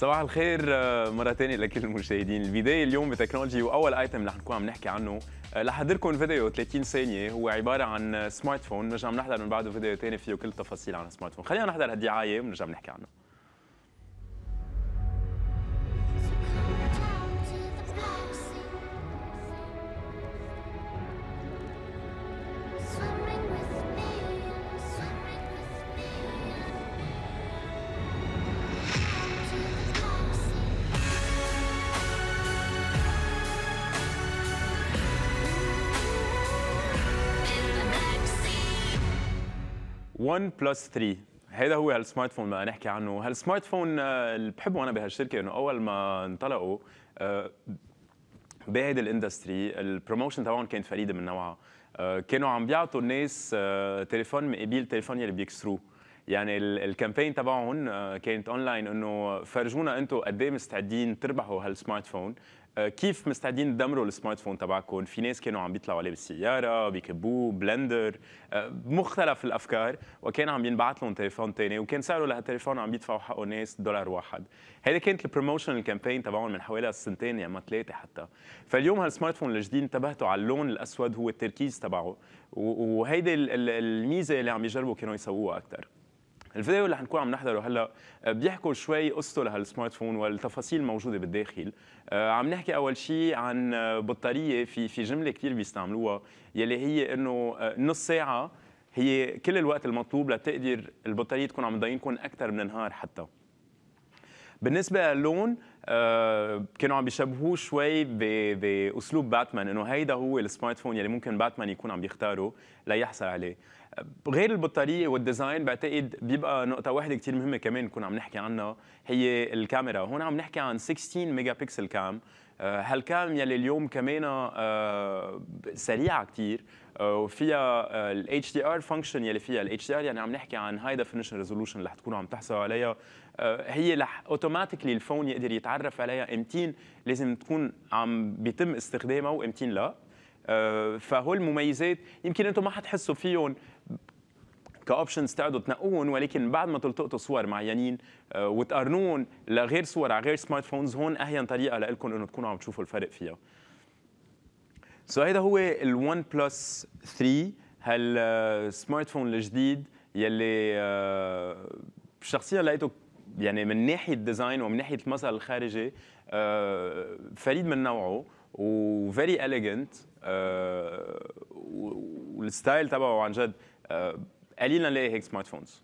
صباح الخير آه، مرة تانية لكل المشاهدين، البداية اليوم بتكنولوجي وأول ايتم رح نكون عم نحكي عنه، آه، رح لكم فيديو 30 ثانية هو عبارة عن سمارت فون، بنرجع بنحضر من بعده فيديو تاني فيه كل التفاصيل عن السمارت فون، خلينا نحضر هالدعاية وبنرجع بنحكي عنه. ون بلس 3 هذا هو هالسمارت فون ما نحكي عنه هالسمارت فون آه، اللي بحبه انا بهالشركه انه اول ما انطلقوا آه، بهيدي الاندستري البروموشن تبعهم كانت فريده من نوعها آه، كانوا عم بيعطوا الناس تليفون مقابل تليفون يلي بيكسروه يعني الكامبين تبعهم كانت اونلاين انه فرجونا انتم قد ايه مستعدين تربحوا هالسمارت فون آه، كيف مستعدين تدمروا السمارت فون تبعكم في ناس كانوا عم بيطلعوا عليه بالسياره بيكبوه بلندر بمختلف آه، الافكار وكان عم ينبعت لهم تليفون ثاني وكان سعره لهالتليفون عم يدفعوا حقه ناس دولار واحد هيدي كانت البروموشن الكامبين تبعهم من حوالي سنتين يا اما ثلاثه حتى فاليوم هالسمارت فون الجديد انتبهتوا على اللون الاسود هو التركيز تبعه وهيدي الميزه اللي عم يجربوا كانوا يسووها اكثر الفيديو اللي حنكون عم نحضره هلا آه، بيحكوا شوي قصته لهالسمارت فون والتفاصيل الموجوده بالداخل آه، عم نحكي اول شيء عن آه، بطاريه في في جمله كثير بيستعملوها يلي هي انه نص ساعه هي كل الوقت المطلوب لتقدر البطاريه تكون عم تضايقكم اكثر من نهار حتى بالنسبه للون كانوا عم بيشبهوه شوي باسلوب باتمان انه هيدا هو السمارت فون يلي ممكن باتمان يكون عم بيختاره ليحصل عليه غير البطاريه والديزاين بعتقد بيبقى نقطه واحده كثير مهمه كمان نكون عم نحكي عنها هي الكاميرا هون عم نحكي عن 16 ميجا بكسل كام آه، هالكام يلي اليوم كمان آه، سريعه كثير آه، وفيها ال HDR function يلي فيها ال HDR يعني عم نحكي عن هاي ديفينيشن ريزولوشن اللي رح تكونوا عم تحصلوا عليها هي رح اوتوماتيكلي الفون يقدر يتعرف عليها امتين لازم تكون عم بيتم استخدامها وامتين لا فهول المميزات يمكن انتم ما حتحسوا فيهم كاوبشنز تقعدوا تنقوهم ولكن بعد ما تلتقطوا صور معينين آه، وتقارنوهم لغير صور على غير سمارت فونز هون اهين طريقه لكم انه تكونوا عم تشوفوا الفرق فيها سو so هيدا هو الون بلس 3 هالسمارت فون الجديد يلي آه، شخصيا لقيته يعني من ناحيه ديزاين ومن ناحيه المظهر الخارجي آه، فريد من نوعه وفيري اليجنت والستايل تبعه عن جد آه، قليلا نلاقي هيك سمارت فونز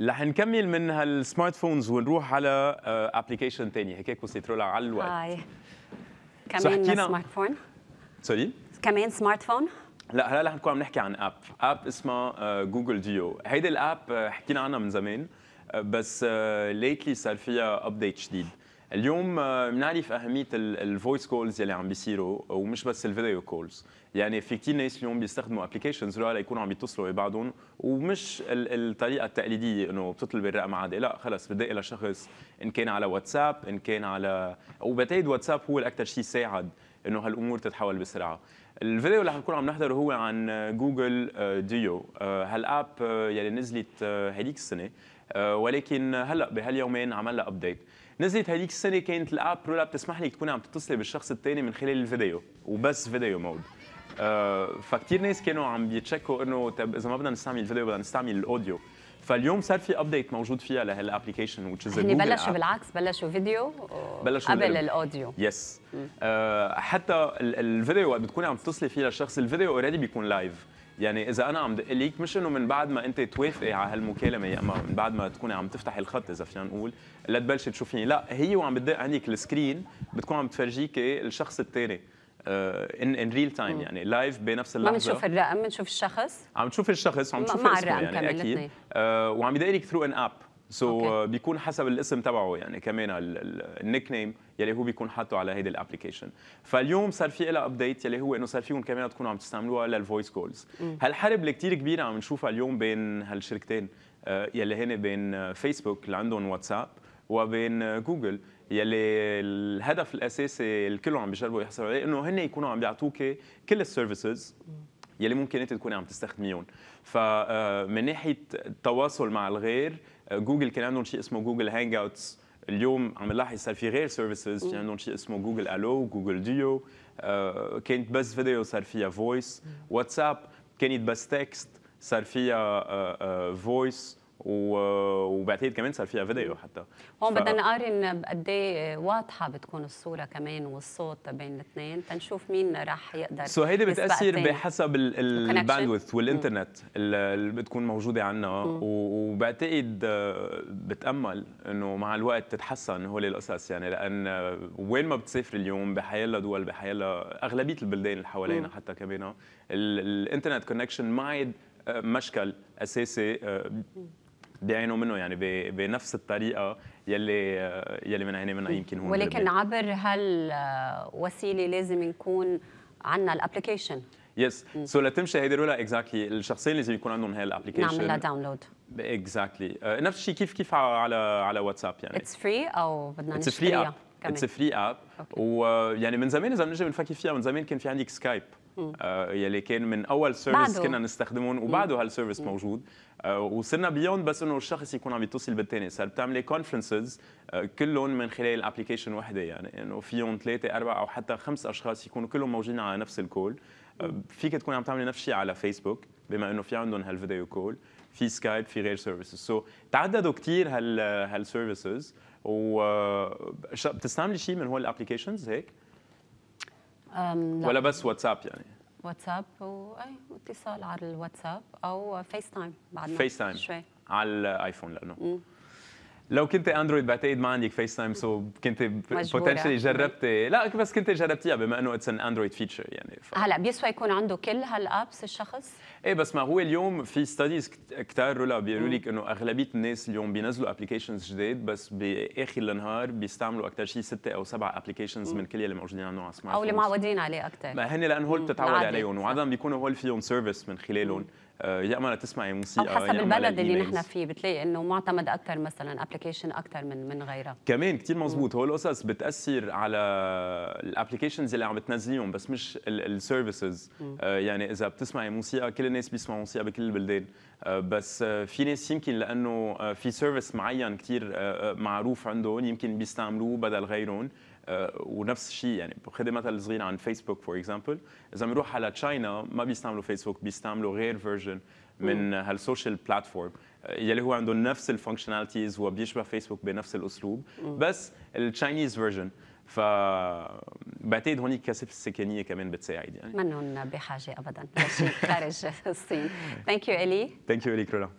رح نكمل من هالسمارت فونز ونروح على ابلكيشن آه، ثاني هيك وصلت رولا على الوقت هاي كمان سمارت فون سوري كمان سمارت فون لا هلا رح نكون عم نحكي عن اب اب اسمها جوجل آه، ديو هيدي الاب حكينا عنها من زمان بس ليتلي صار فيها ابديت جديد اليوم آه، بنعرف اهميه الفويس كولز يلي عم بيصيروا ومش بس الفيديو كولز يعني في كثير ناس اليوم بيستخدموا ابلكيشنز ليكونوا عم يتصلوا ببعضهم ومش الطريقه التقليديه انه بتطلب الرقم عادي لا خلص بدي لشخص ان كان على واتساب ان كان على وبتايد واتساب هو الاكثر شيء ساعد انه هالامور تتحول بسرعه الفيديو اللي حنكون عم نحضره هو عن جوجل آه، ديو آه، هالاب يلي نزلت هذيك السنه ولكن هلا بهاليومين عمل لها ابديت نزلت هذيك السنه كانت الاب برو لاب تسمح لك تكوني عم تتصلي بالشخص الثاني من خلال الفيديو وبس فيديو مود آه، فكتير ناس كانوا عم بيتشكوا انه طيب اذا ما بدنا نستعمل الفيديو بدنا نستعمل الاوديو فاليوم صار في ابديت موجود فيها لهالابلكيشن از يعني بلشوا بالعكس بلشوا فيديو بلشوا قبل الاوديو يس yes. آه، حتى الفيديو وقت بتكوني عم تتصلي فيه للشخص الفيديو اوريدي بيكون لايف يعني اذا انا عم دق ليك مش انه من بعد ما انت توافقي على هالمكالمه يا اما من بعد ما تكوني عم تفتحي الخط اذا فينا نقول لا لتبلشي تشوفيني لا هي وعم بتدق عليك السكرين بتكون عم تفرجيك الشخص الثاني ان ان ريل تايم يعني لايف بنفس اللحظه ما بنشوف الرقم بنشوف الشخص عم تشوف الشخص وعم تشوف الرقم يعني اكيد آه وعم يدق لك ثرو ان اب سو so okay. Uh, بيكون حسب الاسم تبعه يعني كمان النيك نيم يلي هو بيكون حاطه على هيدي الابلكيشن فاليوم صار في لها ابديت يلي هو انه صار فيكم كمان تكونوا عم تستعملوها للفويس كولز هالحرب اللي كثير كبيره عم نشوفها اليوم بين هالشركتين آه، يلي هن بين فيسبوك اللي عندهم واتساب وبين جوجل يلي الهدف الاساسي الكل عم بيجربوا يحصلوا عليه انه هن يكونوا عم بيعطوك كل السيرفيسز يلي ممكن انت تكوني عم تستخدميهم فمن آه، ناحيه التواصل مع الغير آه، جوجل كان عندهم شيء اسمه جوجل هانج اوتس اليوم عم نلاحظ صار في غير سيرفيسز في عندهم شيء اسمه جوجل الو جوجل ديو آه، كانت بس فيديو صار فيها فويس واتساب كانت بس تكست صار فيها فويس وبعتقد كمان صار فيها فيديو حتى هون ف... بدنا نقارن بقد ايه واضحه بتكون الصوره كمان والصوت بين الاثنين تنشوف مين راح يقدر سو هيدي بتاثر بحسب الباندويث والانترنت اللي بتكون موجوده عندنا وبعتقد آه، بتامل انه مع الوقت تتحسن هول القصص يعني لان وين ما بتسافر اليوم الله دول الله اغلبيه البلدان اللي حوالينا حتى كمان الانترنت كونكشن ما عاد مشكل اساسي آه، بيعانوا منه يعني بنفس الطريقه يلي آه، يلي بنعاني منها يمكن هون ولكن بربي. عبر هالوسيله آه، لازم نكون عندنا الابلكيشن يس سو لتمشي هيدي الرولة اكزاكتلي الشخصين لازم يكون عندهم هاي الابلكيشن نعملها داونلود اكزاكتلي نفس الشيء كيف كيف على على واتساب يعني اتس فري او بدنا نشتريها اتس فري اب ويعني من زمان اذا بنجي بنفكر فيها من زمان كان في عندك سكايب آه، يلي كان من اول سيرفيس كنا نستخدمه وبعده هالسيرفيس موجود آه، وصرنا بيوند بس انه الشخص يكون عم يتصل بالثاني صار بتعملي كونفرنسز كلهم من خلال ابلكيشن وحده يعني انه فيهم ثلاثه اربعه او حتى خمس اشخاص يكونوا كلهم موجودين على نفس الكول آه، فيك تكون عم تعملي نفس الشيء على فيسبوك بما انه في عندهم هالفيديو كول في سكايب في غير سيرفيسز سو so, تعددوا كثير هال هالسيرفيسز و آه، بتستعملي شيء من هول الابلكيشنز هيك؟ ولا بس واتساب يعني؟ واتساب واي واتصال على الواتساب او فيس تايم بعد فيس تايم شوي على الايفون لانه مم. لو كنت اندرويد بعتقد ما عندك فيس تايم سو كنت بوتنشلي جربتي لا بس كنت جربتيها بما انه اتس ان اندرويد فيتشر يعني ف... هلا بيسوى يكون عنده كل هالابس الشخص؟ ايه بس ما هو اليوم في ستاديز كتار رولا بيقولوا لك انه اغلبيه الناس اليوم بينزلوا ابلكيشنز جديد بس باخر النهار بيستعملوا اكثر شيء ستة او سبع ابلكيشنز من كل اللي موجودين عندهم على سمارت او اللي معودين عليه اكثر ما هن لان هول بتتعود عليهم وعاده بيكونوا هول فيهم سيرفيس من خلالهم آه، يا اما تسمعي موسيقى او حسب البلد اللي نحن فيه بتلاقي انه معتمد اكثر مثلا ابلكيشن اكثر من من غيرها كمان كثير مزبوط هو القصص بتاثر على الابلكيشنز اللي عم تنزليهم بس مش السيرفيسز آه، يعني اذا بتسمعي موسيقى كل الناس بيسمعوا موسيقى بكل البلدان آه، بس في ناس يمكن لانه في سيرفيس معين كثير معروف عندهم يمكن بيستعملوه بدل غيرهم آه، ونفس الشيء يعني خدمات الصغيره عن فيسبوك فور اكزامبل اذا بنروح على تشاينا ما بيستعملوا فيسبوك بيستعملوا غير فيرجن من هالسوشيال آه، بلاتفورم يلي هو عندهم نفس الفانكشناليتيز وبيشبه فيسبوك بنفس الاسلوب بس التشاينيز فيرجن ف بعتقد هون الكثافه السكانيه كمان بتساعد يعني منهم بحاجه ابدا لشيء خارج الصين ثانك يو الي ثانك يو الي كرولا